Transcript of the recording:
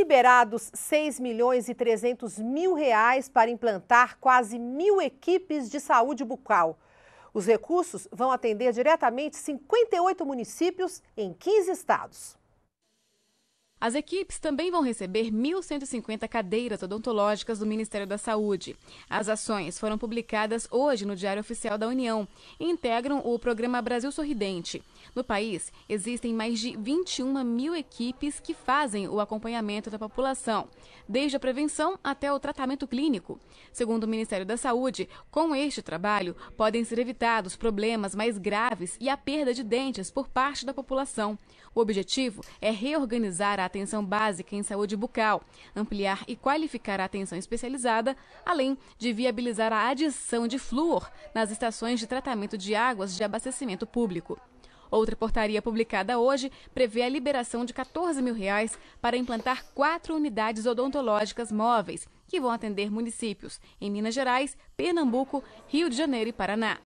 liberados 6 milhões e 300 mil reais para implantar quase mil equipes de saúde bucal. Os recursos vão atender diretamente 58 municípios em 15 estados. As equipes também vão receber 1.150 cadeiras odontológicas do Ministério da Saúde. As ações foram publicadas hoje no Diário Oficial da União e integram o programa Brasil Sorridente. No país, existem mais de 21 mil equipes que fazem o acompanhamento da população, desde a prevenção até o tratamento clínico. Segundo o Ministério da Saúde, com este trabalho podem ser evitados problemas mais graves e a perda de dentes por parte da população. O objetivo é reorganizar a atenção básica em saúde bucal, ampliar e qualificar a atenção especializada, além de viabilizar a adição de flúor nas estações de tratamento de águas de abastecimento público. Outra portaria publicada hoje prevê a liberação de 14 mil reais para implantar quatro unidades odontológicas móveis, que vão atender municípios em Minas Gerais, Pernambuco, Rio de Janeiro e Paraná.